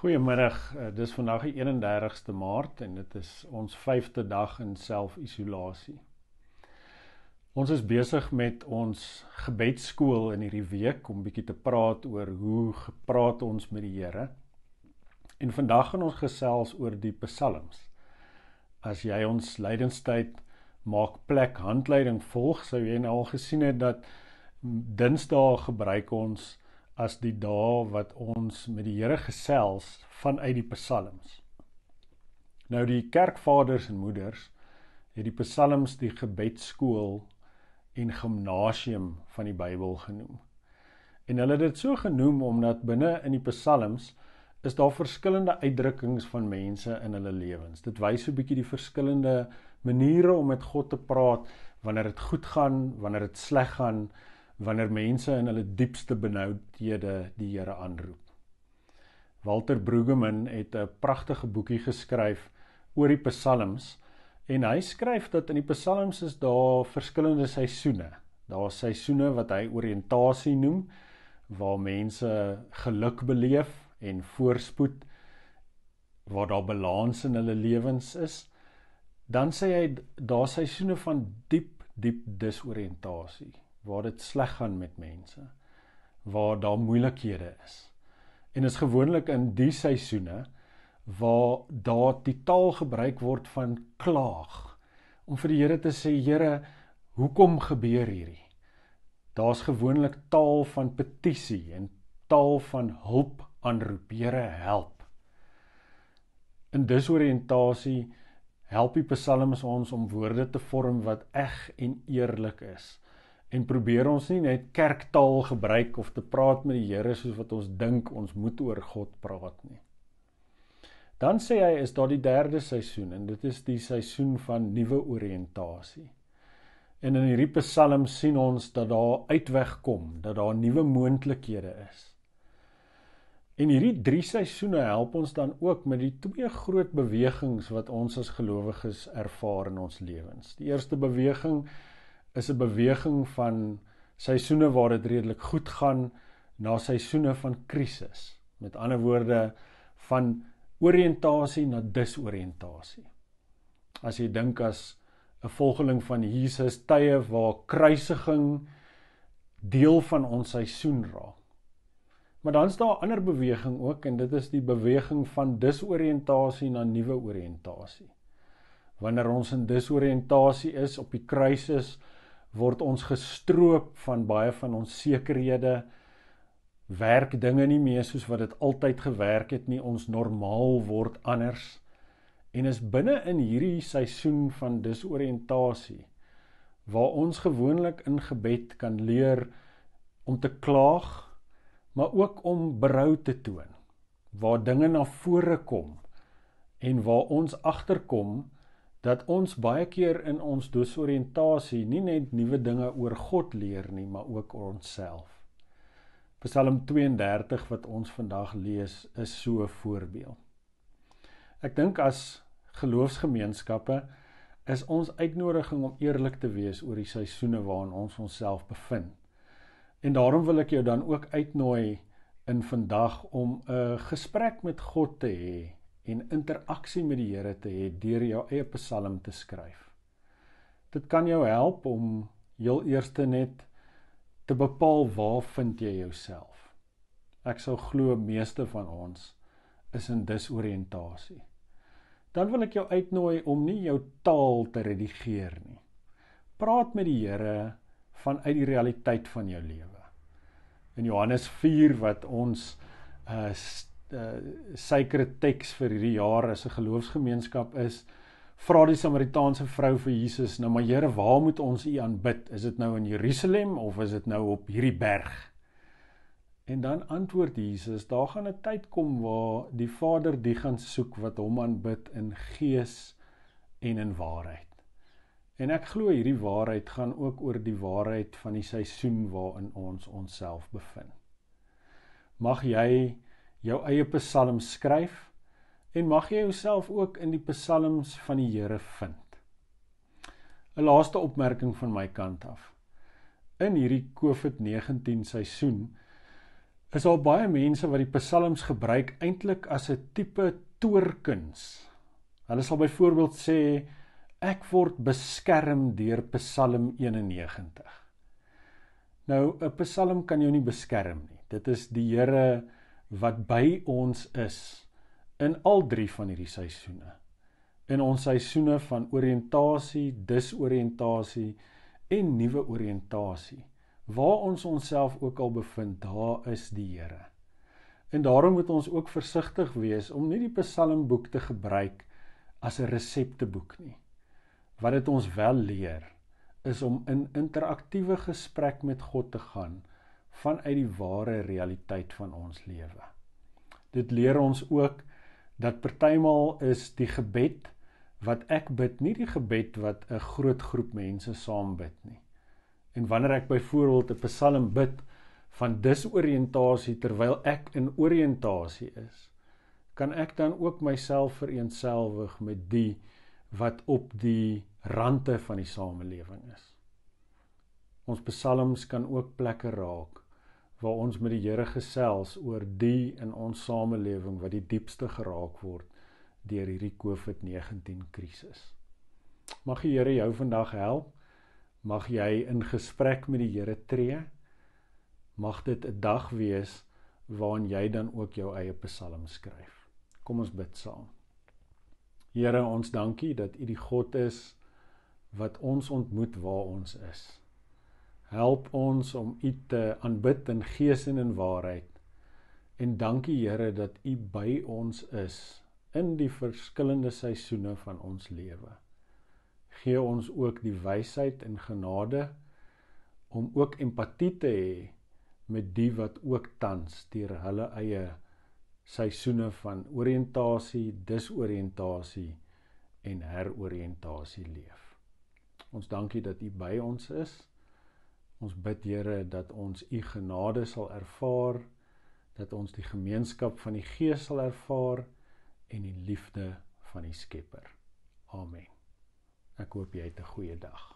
Goeiemôre. Eh, dis vandag die 31ste Maart en dit is ons 5de dag in selfisolasie. Ons is besig met ons gebedsskool in hierdie week om bietjie te praat oor hoe gepraat ons met die Here. En vandag gaan ons gesels oor die psalms. As jy ons lydenstyd maak plek handleiding volg, sou jy nou al gesien het dat Dinsdae gebruik ons as die dae wat ons met die Here gesels vanuit die psalms. Nou die kerkvaders en moeders het die psalms die gebedsskool en gimnasium van die Bybel genoem. En hulle het dit so genoem omdat binne in die psalms is daar verskillende uitdrukkings van mense in hulle lewens. Dit wys so 'n bietjie die verskillende maniere om met God te praat wanneer dit goed gaan, wanneer dit sleg gaan, wanneer mense in hulle diepste benoudhede die Here aanroep. Walter Brueggemann het 'n pragtige boekie geskryf oor die Psalms en hy skryf dat in die Psalms is daar verskillende seisoene. Daar is seisoene wat hy oriëntasie noem waar mense geluk beleef en voorspoed waar daar balans in hulle lewens is. Dan sê hy daar seisoene van diep diep disoriëntasie waar dit sleg gaan met mense, waar daar moeilikhede is. En dit is gewoonlik in die seisoene waar daar die taal gebruik word van klaag om vir die Here te sê, Here, hoekom gebeur hierdie? Daar's gewoonlik taal van petisie en taal van hulp aanroep, Here, help. In dis oriëntasie help die psalms ons om woorde te vorm wat eg en eerlik is en probeer ons nie net kerktaal gebruik of te praat met die Here soos wat ons dink ons moet oor God praat nie. Dan sê hy is daar die derde seisoen en dit is die seisoen van nuwe oriëntasie. En in hierdie Psalm sien ons dat daar uitweg kom, dat daar nuwe moontlikhede is. En hierdie drie seisoene help ons dan ook met die twee groot bewegings wat ons as gelowiges ervaar in ons lewens. Die eerste beweging is 'n beweging van seisoene waar dit redelik goed gaan na seisoene van krisis. Met ander woorde van oriëntasie na disoriëntasie. As jy dink as 'n volgeling van Jesus tye waar kruisiging deel van ons seisoen raak. Maar dan is daar 'n ander beweging ook en dit is die beweging van disoriëntasie na nuwe oriëntasie. Wanneer ons in disoriëntasie is op die kruis is word ons gestroop van baie van ons sekerhede werk dinge nie meer soos wat dit altyd gewerk het nie ons normaal word anders en is binne in hierdie seisoen van disoriëntasie waar ons gewoonlik in gebed kan leer om te klaag maar ook om berou te toon waar dinge na vore kom en waar ons agterkom dat ons baie keer in ons disoriëntasie nie net nuwe dinge oor God leer nie, maar ook oor onsself. Psalm 32 wat ons vandag lees, is so 'n voorbeeld. Ek dink as geloofsgemeenskappe is ons uitnodiging om eerlik te wees oor die seisoene waarin ons onsself bevind. En daarom wil ek jou dan ook uitnooi in vandag om 'n gesprek met God te hê en interaksie met die Here te hê deur jou eie psalm te skryf. Dit kan jou help om heel eers net te bepaal waar vind jy jouself. Ek sou glo meeste van ons is in disoriëntasie. Dan wil ek jou uitnooi om nie jou taal te redigeer nie. Praat met die Here vanuit die realiteit van jou lewe. In Johannes 4 wat ons uh Eh, sekere teks vir hierdie jaar as 'n geloofsgemeenskap is vra die Samaritaanse vrou vir Jesus nou maar Here waar moet ons U aanbid is dit nou in Jerusalem of is dit nou op hierdie berg en dan antwoord Jesus daar gaan 'n tyd kom waar die Vader die gaan soek wat hom aanbid in gees en in waarheid en ek glo hierdie waarheid gaan ook oor die waarheid van die seisoen waarin ons onsself bevind mag jy jou eie psalm skryf en mag jy jouself ook in die psalms van die Here vind. 'n Laaste opmerking van my kant af. In hierdie COVID-19 seisoen is al baie mense wat die psalms gebruik eintlik as 'n tipe toorkuns. Hulle sal byvoorbeeld sê ek word beskerm deur Psalm 91. Nou 'n psalm kan jou nie beskerm nie. Dit is die Here wat by ons is in al drie van hierdie seisoene. In ons seisoene van oriëntasie, disoriëntasie en nuwe oriëntasie. Waar ons onsself ook al bevind, daar is die Here. En daarom moet ons ook versigtig wees om nie die Psalmboek te gebruik as 'n resepteboek nie. Wat dit ons wel leer is om in interaktiewe gesprek met God te gaan vanuit die ware realiteit van ons lewe. Dit leer ons ook dat partymal is die gebed wat ek bid nie die gebed wat 'n groot groep mense saam bid nie. En wanneer ek byvoorbeeld 'n Psalm bid van disoriëntasie terwyl ek in oriëntasie is, kan ek dan ook myself vereensgewig met die wat op die rande van die samelewing is. Ons psalms kan ook plekke raak waar ons met die Here gesels oor die in ons samelewing wat die diepste geraak word deur hierdie COVID-19 krisis. Mag die Here jou vandag help. Mag jy in gesprek met die Here tree. Mag dit 'n dag wees waarin jy dan ook jou eie psalm skryf. Kom ons bid saam. Here, ons dankie dat U die God is wat ons ontmoet waar ons is. Help ons om U te aanbid in gees en in waarheid. En dankie Here dat U by ons is in die verskillende seisoene van ons lewe. Gee ons ook die wysheid en genade om ook empatie te hê met die wat ook tans deur hulle eie seisoene van oriëntasie, disoriëntasie en heroriëntasie leef. Ons dankie dat U by ons is. Ons bid Here dat ons u genade sal ervaar, dat ons die gemeenskap van die Gees sal ervaar en die liefde van die Skepper. Amen. Ek hoop jy het 'n goeie dag.